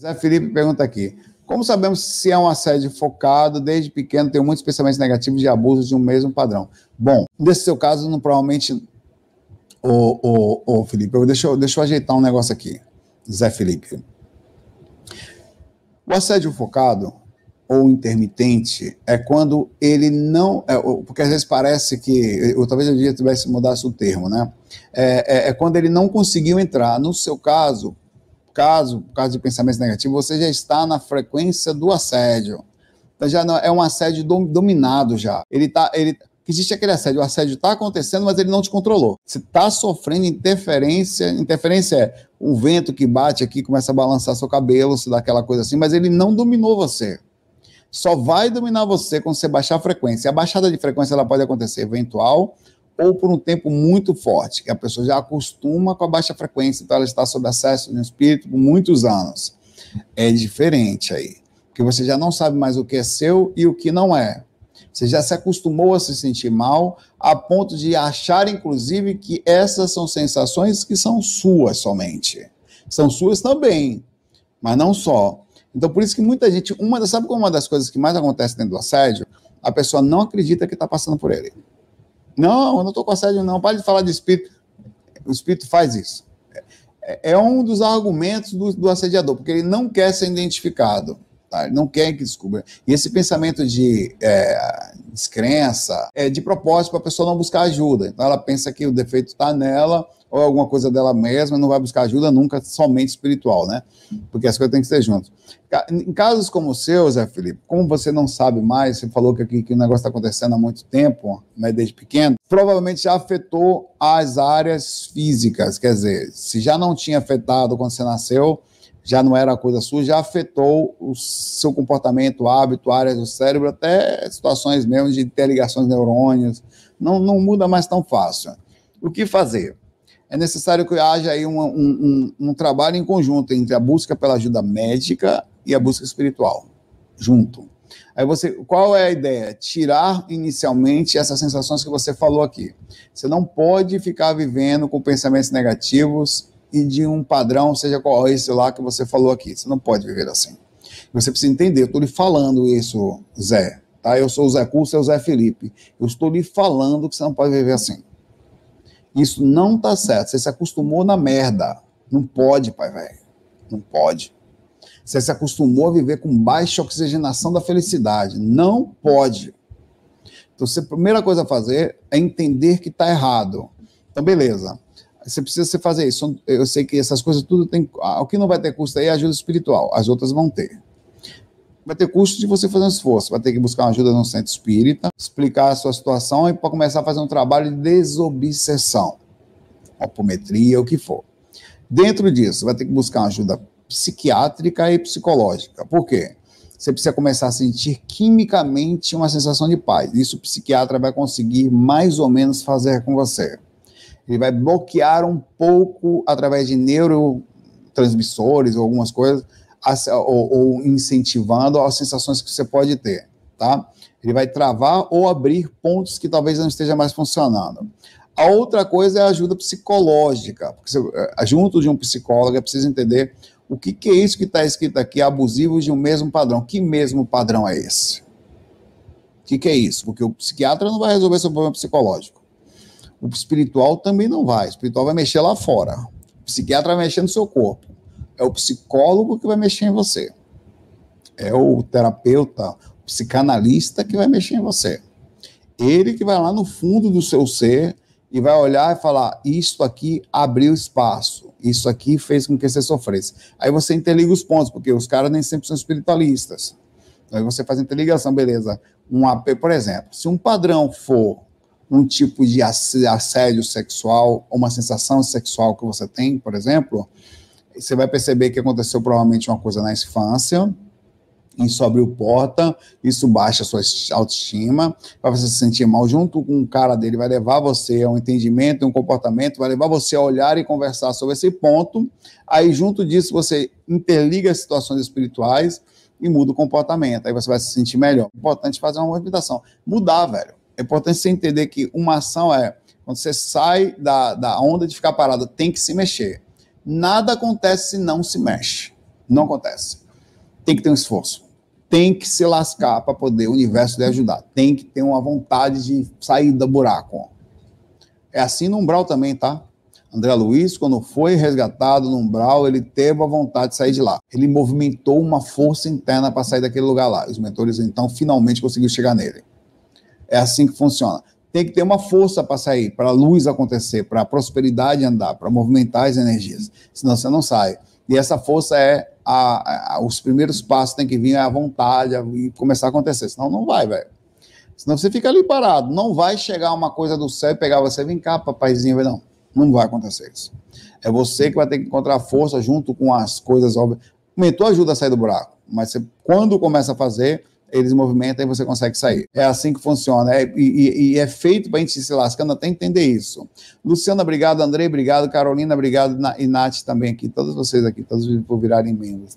Zé Felipe pergunta aqui: Como sabemos se é um assédio focado? Desde pequeno tenho muitos pensamentos negativos de abuso de um mesmo padrão. Bom, nesse seu caso, não, provavelmente. Ô, ô, ô Felipe, deixa, eu, deixa eu ajeitar um negócio aqui, Zé Felipe. O assédio focado ou intermitente é quando ele não. É, porque às vezes parece que. Ou talvez eu devia tivesse mudasse o termo, né? É, é, é, quando ele não conseguiu entrar. No seu caso, caso, caso de pensamentos negativos, você já está na frequência do assédio. Então já não, é um assédio dom, dominado já. Ele tá, ele existe aquele assédio, o assédio está acontecendo, mas ele não te controlou. Você está sofrendo interferência, interferência é um vento que bate aqui, começa a balançar seu cabelo, se dá aquela coisa assim, mas ele não dominou você. Só vai dominar você quando você baixar a frequência. A baixada de frequência ela pode acontecer eventual ou por um tempo muito forte, que a pessoa já acostuma com a baixa frequência, então ela está sob acesso de um espírito por muitos anos. É diferente aí, porque você já não sabe mais o que é seu e o que não é. Você já se acostumou a se sentir mal, a ponto de achar, inclusive, que essas são sensações que são suas somente. São suas também, mas não só. Então, por isso que muita gente, uma, sabe como uma das coisas que mais acontece dentro do assédio? A pessoa não acredita que está passando por ele. Não, eu não estou com assédio, não. Pare de falar de espírito. O espírito faz isso. É, é um dos argumentos do, do, assediador, porque ele não quer ser identificado. Tá? Ele não quer que descubra. E esse pensamento de é, descrença é de propósito para a pessoa não buscar ajuda. Então ela pensa que o defeito está nela ou alguma coisa dela mesma, não vai buscar ajuda nunca, somente espiritual, né? Porque as coisas têm que ser juntas. Em casos como o seu, Zé Felipe, como você não sabe mais, você falou que, que o negócio está acontecendo há muito tempo, né, desde pequeno, provavelmente já afetou as áreas físicas, quer dizer, se já não tinha afetado quando você nasceu, já não era coisa sua, já afetou o seu comportamento, hábito, áreas do cérebro, até situações mesmo de interligações de neurônios, não, não muda mais tão fácil. O que fazer? é necessário que haja aí um, um, um, um trabalho em conjunto entre a busca pela ajuda médica e a busca espiritual, junto. Aí você, qual é a ideia? Tirar inicialmente essas sensações que você falou aqui. Você não pode ficar vivendo com pensamentos negativos e de um padrão, seja qual é esse lá que você falou aqui. Você não pode viver assim. Você precisa entender, eu estou lhe falando isso, Zé. Tá? Eu sou o Zé Curso, eu é o Zé Felipe. Eu estou lhe falando que você não pode viver assim. Isso não tá certo. Você se acostumou na merda. Não pode, pai velho. Não pode. Você se acostumou a viver com baixa oxigenação da felicidade. Não pode. Então, você, a primeira coisa a fazer é entender que está errado. Então, beleza. Você precisa fazer isso. Eu sei que essas coisas tudo tem. Ah, o que não vai ter custo aí é ajuda espiritual. As outras vão ter vai ter custo de você fazer um esforço, vai ter que buscar uma ajuda num centro espírita, explicar a sua situação e para começar a fazer um trabalho de desobsessão, opometria, o que for. Dentro disso, vai ter que buscar uma ajuda psiquiátrica e psicológica. Por quê? Você precisa começar a sentir quimicamente uma sensação de paz. Isso o psiquiatra vai conseguir mais ou menos fazer com você. Ele vai bloquear um pouco através de neurotransmissores ou algumas coisas, a, ou, ou incentivando as sensações que você pode ter, tá? Ele vai travar ou abrir pontos que talvez não esteja mais funcionando. A outra coisa é a ajuda psicológica, porque você, eh, junto de um psicólogo é preciso entender o que, que é isso que está escrito aqui, abusivo de um mesmo padrão. Que mesmo padrão é esse? O que, que é isso? Porque o psiquiatra não vai resolver seu problema psicológico. O espiritual também não vai. O espiritual vai mexer lá fora. O psiquiatra vai mexer no seu corpo. É o psicólogo que vai mexer em você. É o terapeuta, o psicanalista que vai mexer em você. Ele que vai lá no fundo do seu ser e vai olhar e falar: Isso aqui abriu espaço, isso aqui fez com que você sofresse. Aí você interliga os pontos, porque os caras nem sempre são espiritualistas. Aí você faz interligação, beleza. Um AP, por exemplo, se um padrão for um tipo de assédio sexual, uma sensação sexual que você tem, por exemplo, você vai perceber que aconteceu provavelmente uma coisa na infância, isso abriu porta, isso baixa a sua autoestima, vai você se sentir mal junto com o cara dele, vai levar você a um entendimento, um comportamento, vai levar você a olhar e conversar sobre esse ponto. Aí, junto disso, você interliga as situações espirituais e muda o comportamento. Aí você vai se sentir melhor. É importante fazer uma movimentação. Mudar, velho. É importante você entender que uma ação é quando você sai da, da onda de ficar parado, tem que se mexer. Nada acontece se não se mexe. Não acontece. Tem que ter um esforço. Tem que se lascar para poder o universo lhe ajudar. Tem que ter uma vontade de sair do buraco. É assim no Umbral também, tá? André Luiz, quando foi resgatado no Umbral, ele teve a vontade de sair de lá. Ele movimentou uma força interna para sair daquele lugar lá. Os mentores, então, finalmente conseguiram chegar nele. É assim que funciona tem que ter uma força para sair, para a luz acontecer, para a prosperidade andar, para movimentar as energias. Senão você não sai. E essa força é a, a, os primeiros passos tem que vir à vontade e começar a acontecer. Senão não vai, velho. Senão você fica ali parado. Não vai chegar uma coisa do céu e pegar você, vem cá, papaizinho, não. Não vai acontecer isso. É você que vai ter que encontrar força junto com as coisas óbvias. O mentor ajuda a sair do buraco, mas você, quando começa a fazer, eles movimentam e você consegue sair. É assim que funciona. É, e, e, é feito para a gente se lascando até entender isso. Luciana, obrigado. Andrei, obrigado. Carolina, obrigado. E Nath também aqui. Todos vocês aqui, todos por virarem membros.